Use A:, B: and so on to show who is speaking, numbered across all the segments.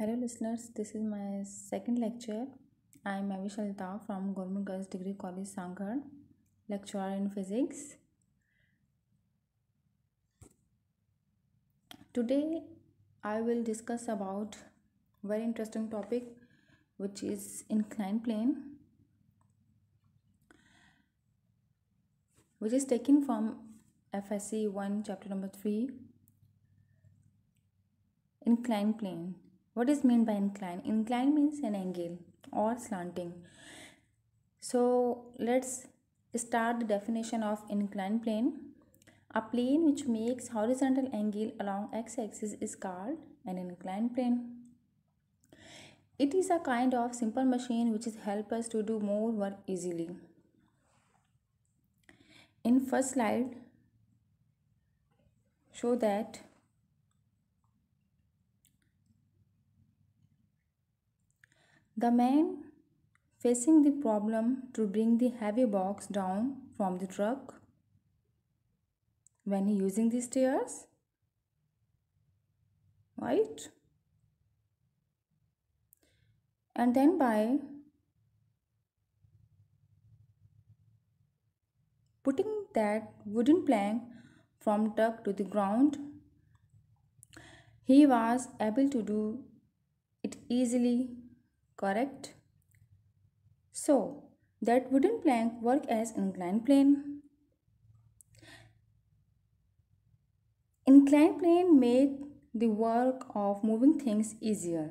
A: Hello listeners, this is my second lecture. I am Avish from Government Girls Degree College Sanghar, lecturer in physics. Today I will discuss about very interesting topic which is inclined plane which is taken from FSC 1 chapter number 3 inclined plane what is meant by incline incline means an angle or slanting so let's start the definition of inclined plane a plane which makes horizontal angle along x-axis is called an inclined plane it is a kind of simple machine which helps us to do more work easily in first slide show that The man facing the problem to bring the heavy box down from the truck when using the stairs right and then by putting that wooden plank from truck to the ground he was able to do it easily correct? So, that wooden plank work as inclined plane. Inclined plane made the work of moving things easier.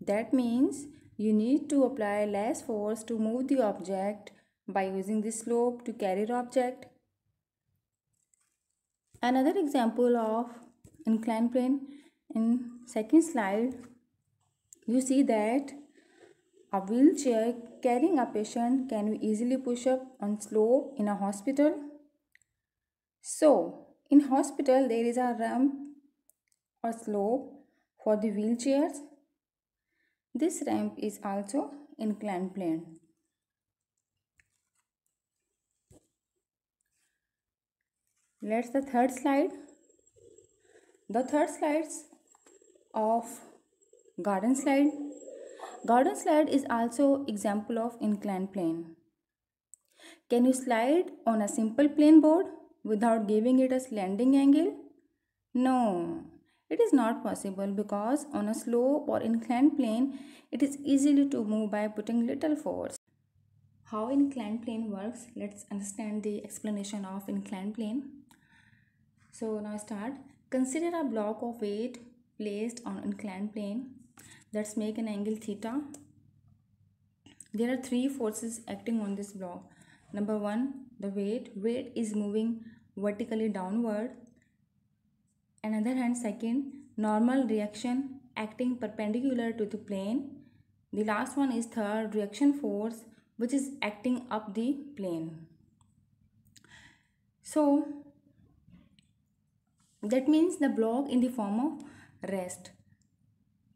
A: That means you need to apply less force to move the object by using the slope to carry the object. Another example of inclined plane in second slide you see that a wheelchair carrying a patient can be easily pushed up on slope in a hospital. So, in hospital there is a ramp or slope for the wheelchairs. This ramp is also inclined plane. Let's the third slide. The third slides of garden slide. Garden slide is also example of inclined plane. Can you slide on a simple plane board without giving it a slanting angle? No, it is not possible because on a slope or inclined plane, it is easily to move by putting little force. How inclined plane works, let's understand the explanation of inclined plane. So now start. Consider a block of weight placed on inclined plane let's make an angle theta there are three forces acting on this block number one the weight weight is moving vertically downward another hand second normal reaction acting perpendicular to the plane the last one is third reaction force which is acting up the plane so that means the block in the form of rest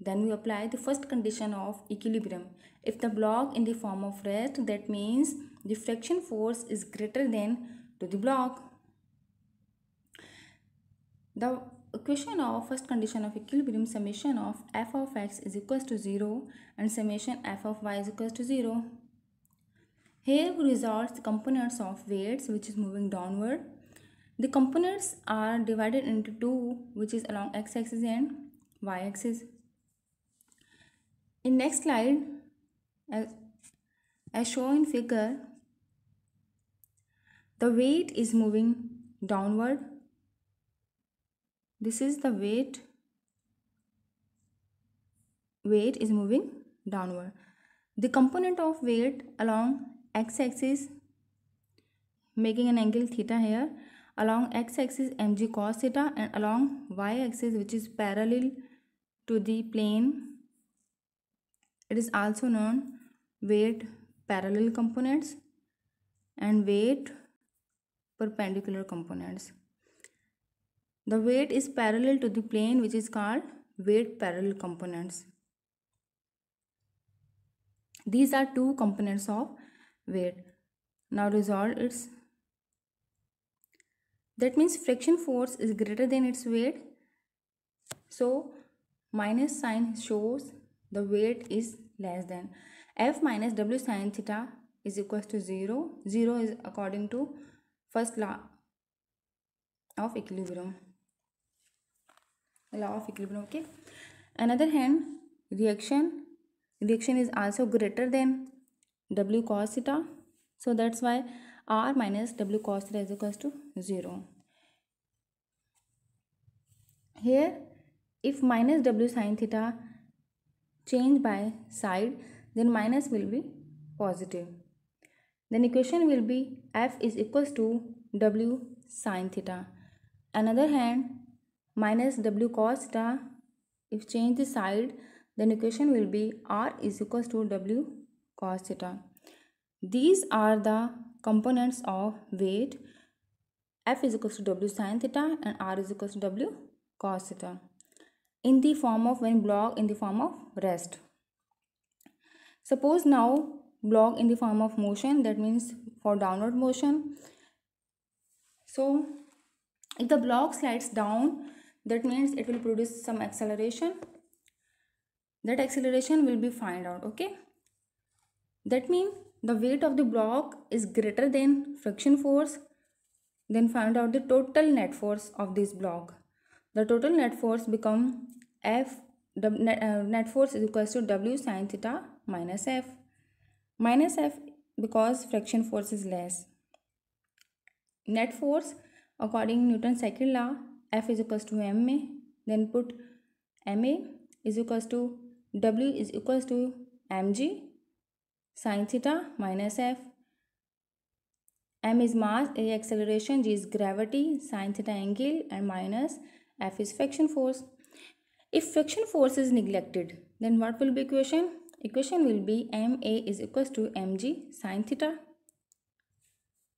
A: then we apply the first condition of equilibrium. If the block in the form of rest, that means the friction force is greater than to the block. The equation of first condition of equilibrium summation of f of x is equals to 0 and summation f of y is equals to 0. Here we resolve the components of weights which is moving downward. The components are divided into two which is along x-axis and y-axis. In next slide, as, as shown in figure, the weight is moving downward. This is the weight. Weight is moving downward. The component of weight along x-axis making an angle theta here along x-axis mg cos theta and along y-axis which is parallel to the plane it is also known weight parallel components and weight perpendicular components. The weight is parallel to the plane which is called weight parallel components. These are two components of weight. Now resolve its. That means friction force is greater than its weight. So minus sign shows the weight is less than f minus w sine theta is equals to 0 0 is according to first law of equilibrium law of equilibrium okay another hand reaction reaction is also greater than w cos theta so that's why r minus w cos theta is equals to 0 here if minus w sine theta change by side then minus will be positive. Then equation will be f is equals to w sine theta. Another hand minus w cos theta if change the side then equation will be r is equals to w cos theta. These are the components of weight f is equals to w sine theta and r is equals to w cos theta in the form of when block in the form of rest suppose now block in the form of motion that means for downward motion so if the block slides down that means it will produce some acceleration that acceleration will be find out okay that means the weight of the block is greater than friction force then find out the total net force of this block the total net force become F, net, uh, net force is equals to W sine theta minus F. Minus F because friction force is less. Net force according Newton's second law F is equals to ma then put ma is equals to W is equals to mg sine theta minus F. M is mass, A acceleration, G is gravity, sine theta angle and minus F is friction force. If friction force is neglected, then what will be equation? Equation will be MA is equals to MG sine theta.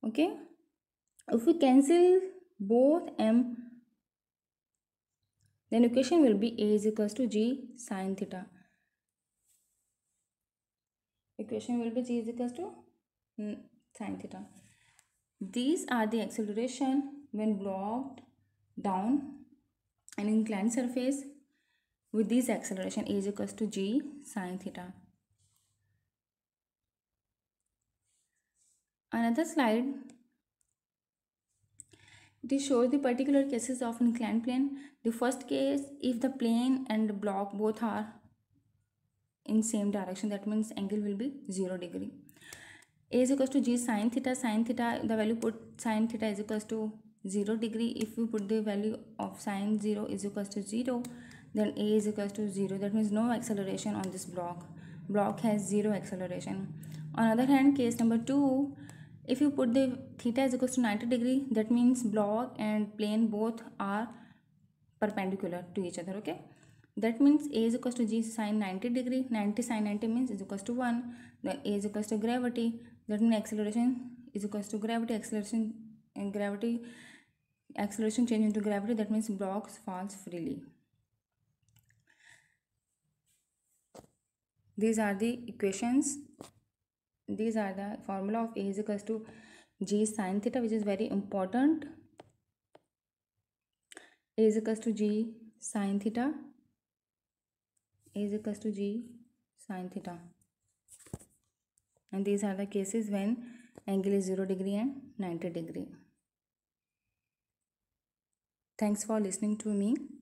A: Okay. If we cancel both M, then equation will be A is equals to G sine theta. Equation will be G is equals to mm, sine theta. These are the acceleration when blocked down an inclined surface with this acceleration is equals to g sine theta. Another slide this shows the particular cases of inclined plane. The first case if the plane and block both are in same direction that means angle will be 0 degree. A is equals to g sine theta sine theta the value put sine theta is equals to 0 degree if we put the value of sine 0 is equals to 0 then a is equals to 0 that means no acceleration on this block block has 0 acceleration on other hand case number 2 if you put the theta is equals to 90 degree that means block and plane both are perpendicular to each other okay that means a is equals to g sine 90 degree 90 sine 90 means is equals to 1 then a is equals to gravity that means acceleration is equals to gravity acceleration and gravity acceleration change into gravity that means blocks falls freely these are the equations these are the formula of a is equals to g sine theta which is very important a is equals to g sine theta a is equals to g sine theta and these are the cases when angle is 0 degree and 90 degree Thanks for listening to me.